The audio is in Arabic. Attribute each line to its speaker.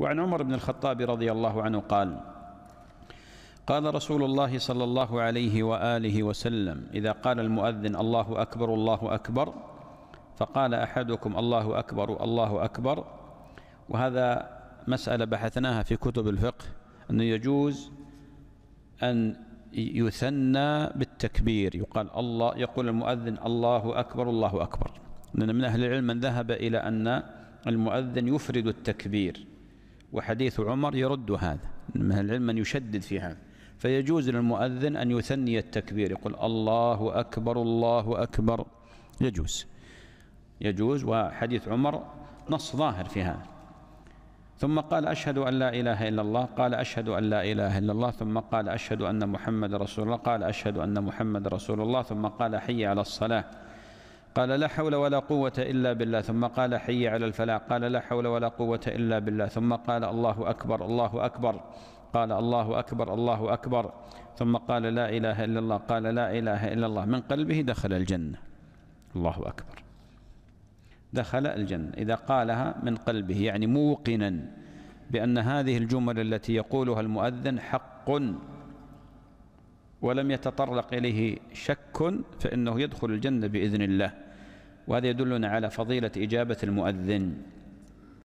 Speaker 1: وعن عمر بن الخطاب رضي الله عنه قال قال رسول الله صلى الله عليه واله وسلم اذا قال المؤذن الله اكبر الله اكبر فقال احدكم الله اكبر الله اكبر وهذا مساله بحثناها في كتب الفقه انه يجوز ان يثنى بالتكبير يقال الله يقول المؤذن الله اكبر الله اكبر لان من اهل العلم من ذهب الى ان المؤذن يفرد التكبير وحديث عمر يرد هذا من العلم من يشدد في هذا فيجوز للمؤذن أن يثني التكبير يقول الله أكبر الله أكبر يجوز يجوز وحديث عمر نص ظاهر في هذا ثم قال أشهد أن لا إله إلا الله قال أشهد أن لا إله إلا الله ثم قال أشهد أن محمد رسول الله قال أشهد أن محمد رسول الله ثم قال حي على الصلاة قال لا حول ولا قوة إلا بالله ثم قال حي على الفلاح قال لا حول ولا قوة إلا بالله ثم قال الله أكبر الله أكبر قال الله أكبر الله أكبر ثم قال لا إله إلا الله قال لا إله إلا الله من قلبه دخل الجنة الله أكبر دخل الجنة إذا قالها من قلبه يعني موقنا بأن هذه الجمل التي يقولها المؤذن حق ولم يتطرق إليه شك فإنه يدخل الجنة بإذن الله وهذا يدلنا على فضيلة إجابة المؤذن